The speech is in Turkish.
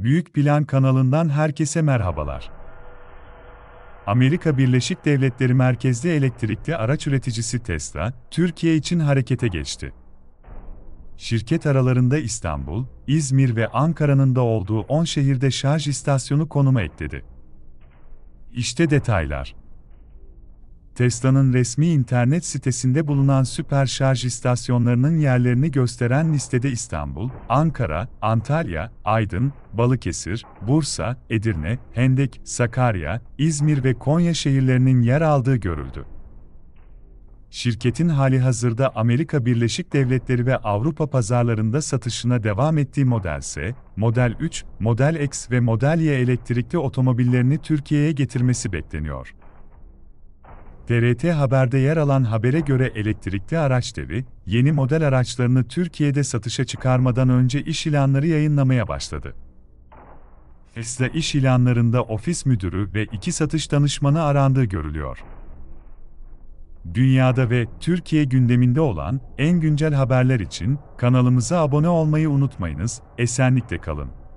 Büyük Plan kanalından herkese merhabalar. Amerika Birleşik Devletleri merkezli elektrikli araç üreticisi Tesla, Türkiye için harekete geçti. Şirket aralarında İstanbul, İzmir ve Ankara'nın da olduğu 10 şehirde şarj istasyonu konuma ekledi. İşte detaylar. Tesla'nın resmi internet sitesinde bulunan süper şarj istasyonlarının yerlerini gösteren listede İstanbul, Ankara, Antalya, Aydın, Balıkesir, Bursa, Edirne, Hendek, Sakarya, İzmir ve Konya şehirlerinin yer aldığı görüldü. Şirketin hali hazırda Amerika Birleşik Devletleri ve Avrupa pazarlarında satışına devam ettiği model S, Model 3, Model X ve Model Y elektrikli otomobillerini Türkiye'ye getirmesi bekleniyor. TRT Haber'de yer alan habere göre elektrikli araç devi, yeni model araçlarını Türkiye'de satışa çıkarmadan önce iş ilanları yayınlamaya başladı. Tesla iş ilanlarında ofis müdürü ve iki satış danışmanı arandığı görülüyor. Dünyada ve Türkiye gündeminde olan en güncel haberler için kanalımıza abone olmayı unutmayınız, esenlikle kalın.